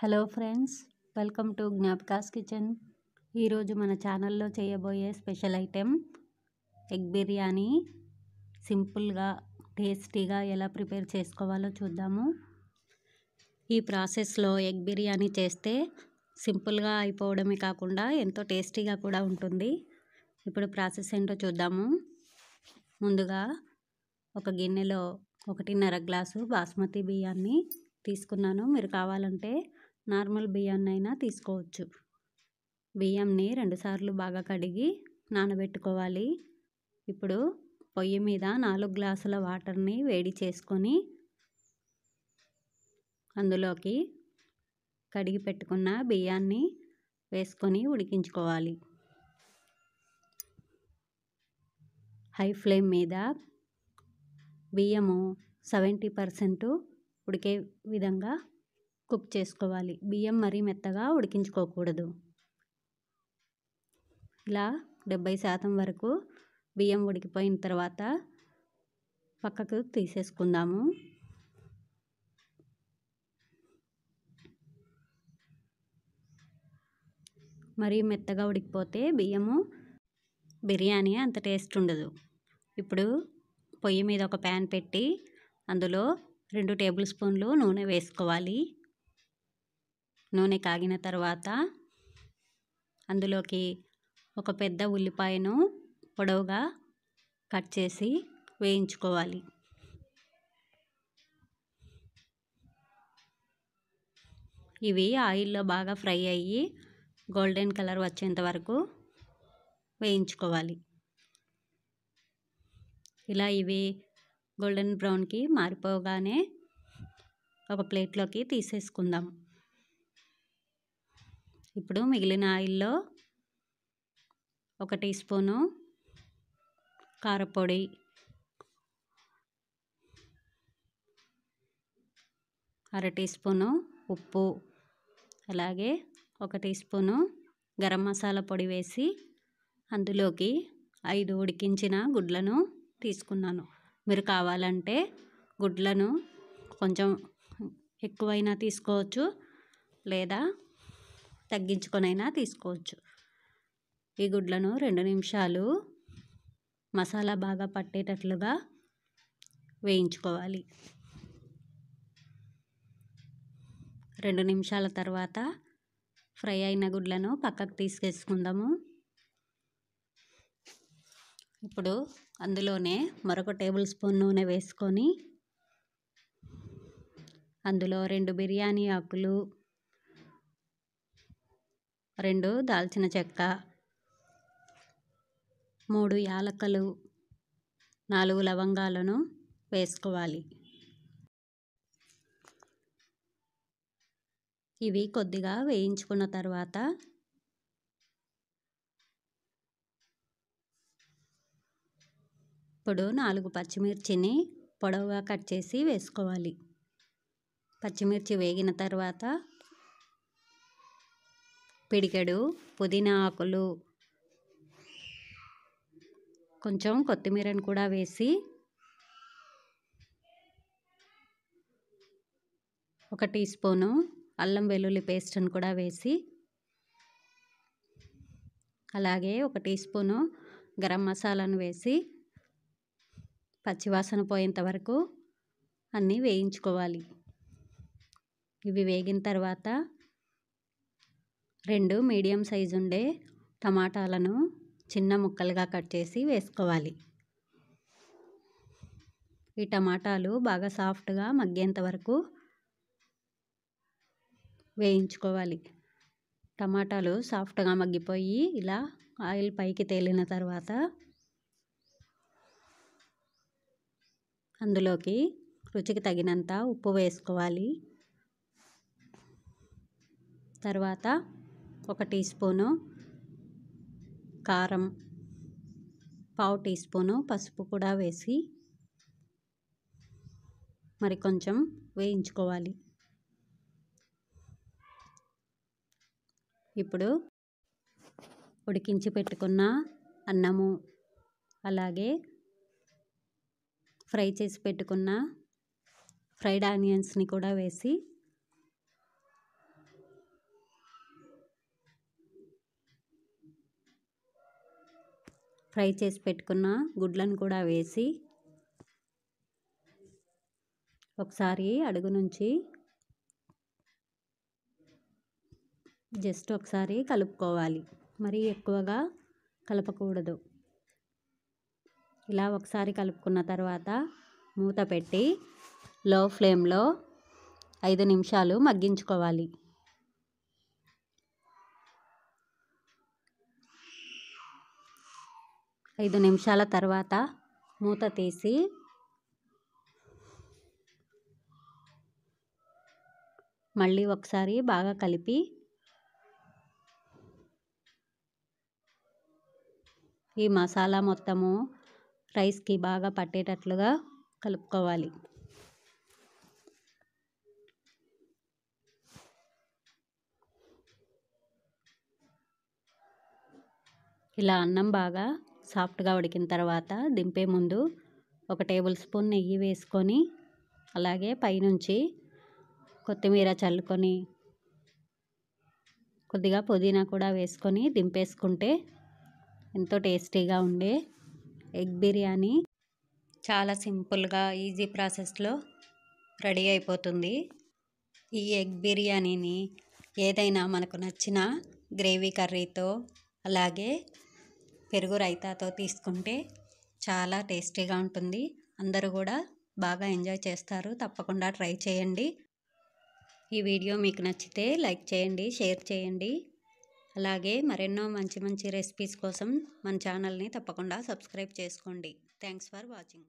hello friends welcome to జ్ఞాపకాస్ kitchen ఈరోజు మన ఛానల్లో చేయబోయే స్పెషల్ ఐటెం ఎగ్ బిర్యానీ సింపుల్గా టేస్టీగా ఎలా ప్రిపేర్ చేసుకోవాలో చూద్దాము ఈ ప్రాసెస్లో ఎగ్ బిర్యానీ చేస్తే సింపుల్గా అయిపోవడమే కాకుండా ఎంతో టేస్టీగా కూడా ఉంటుంది ఇప్పుడు ప్రాసెస్ ఏంటో చూద్దాము ముందుగా ఒక గిన్నెలో ఒకటిన్నర గ్లాసు బాస్మతి బియ్యాన్ని తీసుకున్నాను మీరు కావాలంటే నార్మల్ బియ్యాన్నైనా తీసుకోవచ్చు బియ్యంని రెండుసార్లు బాగా కడిగి నానబెట్టుకోవాలి ఇప్పుడు పొయ్యి మీద నాలుగు గ్లాసుల వాటర్ని వేడి చేసుకొని అందులోకి కడిగి పెట్టుకున్న బియ్యాన్ని వేసుకొని ఉడికించుకోవాలి హై ఫ్లేమ్ మీద బియ్యము సెవెంటీ పర్సెంట్ ఉడికే విధంగా కుక్ చేసుకోవాలి బియ్యం మరీ మెత్తగా ఉడికించుకోకూడదు ఇలా డెబ్బై శాతం వరకు బియ్యం ఉడికిపోయిన తర్వాత పక్కకు తీసేసుకుందాము మరీ మెత్తగా ఉడికిపోతే బియ్యము బిర్యానీ అంత టేస్ట్ ఉండదు ఇప్పుడు పొయ్యి మీద ఒక ప్యాన్ పెట్టి అందులో రెండు టేబుల్ స్పూన్లు నూనె వేసుకోవాలి నూనె కాగిన తర్వాత అందులోకి ఒక పెద్ద ఉల్లిపాయను పొడవుగా కట్ చేసి వేయించుకోవాలి ఇవి ఆయిల్లో బాగా ఫ్రై అయ్యి గోల్డెన్ కలర్ వచ్చేంత వరకు వేయించుకోవాలి ఇలా ఇవి గోల్డెన్ బ్రౌన్కి మారిపోగానే ఒక ప్లేట్లోకి తీసేసుకుందాం ఇప్పుడు మిగిలిన ఆయిల్లో ఒక టీ స్పూను కారపొడి అర టీ స్పూను ఉప్పు అలాగే ఒక టీ స్పూను గరం మసాలా పొడి వేసి అందులోకి ఐదు ఉడికించిన గుడ్లను తీసుకున్నాను మీరు కావాలంటే గుడ్లను కొంచెం ఎక్కువైనా తీసుకోవచ్చు లేదా తగ్గించుకొనైనా తీసుకోవచ్చు ఈ గుడ్లను రెండు నిమిషాలు మసాలా బాగా పట్టేటట్లుగా వేయించుకోవాలి రెండు నిమిషాల తర్వాత ఫ్రై అయిన గుడ్లను పక్కకు తీసుకేసుకుందాము ఇప్పుడు అందులోనే మరొక టేబుల్ స్పూన్ నూనె వేసుకొని అందులో రెండు బిర్యానీ ఆకులు రెండు దాల్చిన చెక్క మూడు యాలకలు నాలుగు లవంగాలను వేసుకోవాలి ఇవి కొద్దిగా వేయించుకున్న తర్వాత ఇప్పుడు నాలుగు పచ్చిమిర్చిని పొడవుగా కట్ చేసి వేసుకోవాలి పచ్చిమిర్చి వేగిన తర్వాత పిడికెడు పుదీనా ఆకులు కొంచెం కొత్తిమీరను కూడా వేసి ఒక టీ స్పూను అల్లం వెల్లుల్లి పేస్ట్ని కూడా వేసి అలాగే ఒక టీ స్పూను గరం మసాలాను వేసి పచ్చివాసన పోయేంత వరకు అన్నీ వేయించుకోవాలి ఇవి వేగిన తర్వాత రెండు మీడియం సైజు ఉండే టమాటాలను చిన్న ముక్కలుగా కట్ చేసి వేసుకోవాలి ఈ టమాటాలు బాగా సాఫ్ట్గా మగ్గేంత వరకు వేయించుకోవాలి టమాటాలు సాఫ్ట్గా మగ్గిపోయి ఇలా ఆయిల్ పైకి తేలిన తర్వాత అందులోకి రుచికి తగినంత ఉప్పు వేసుకోవాలి తర్వాత ఒక టీ స్పూను కారం పావు టీ స్పూను పసుపు కూడా వేసి మరి కొంచెం వేయించుకోవాలి ఇప్పుడు ఉడికించి పెట్టుకున్న అన్నము అలాగే ఫ్రై చేసి పెట్టుకున్న ఫ్రైడ్ ఆనియన్స్ని కూడా వేసి ఫ్రై చేసి పెట్టుకున్న గుడ్లను కూడా వేసి ఒకసారి అడుగు నుంచి జస్ట్ ఒకసారి కలుపుకోవాలి మరీ ఎక్కువగా కలపకూడదు ఇలా ఒకసారి కలుపుకున్న తర్వాత మూత పెట్టి లో ఫ్లేమ్లో ఐదు నిమిషాలు మగ్గించుకోవాలి ఐదు నిమిషాల తర్వాత మూత తీసి మళ్ళీ ఒకసారి బాగా కలిపి ఈ మసాలా మొత్తము రైస్కి బాగా పట్టేటట్లుగా కలుపుకోవాలి ఇలా అన్నం బాగా సాఫ్ట్గా ఉడికిన తర్వాత దింపే ముందు ఒక టేబుల్ స్పూన్ నెయ్యి వేసుకొని అలాగే పైనుంచి కొత్తిమీర చల్లుకొని కొద్దిగా పుదీనా కూడా వేసుకొని దింపేసుకుంటే ఎంతో టేస్టీగా ఉండే ఎగ్ బిర్యానీ చాలా సింపుల్గా ఈజీ ప్రాసెస్లో రెడీ అయిపోతుంది ఈ ఎగ్ బిర్యానీని ఏదైనా మనకు నచ్చిన గ్రేవీ కర్రీతో అలాగే పెరుగు రైతాతో తీసుకుంటే చాలా టేస్టీగా ఉంటుంది అందరూ కూడా బాగా ఎంజాయ్ చేస్తారు తప్పకుండా ట్రై చేయండి ఈ వీడియో మీకు నచ్చితే లైక్ చేయండి షేర్ చేయండి అలాగే మరెన్నో మంచి మంచి రెసిపీస్ కోసం మన ఛానల్ని తప్పకుండా సబ్స్క్రైబ్ చేసుకోండి థ్యాంక్స్ ఫర్ వాచింగ్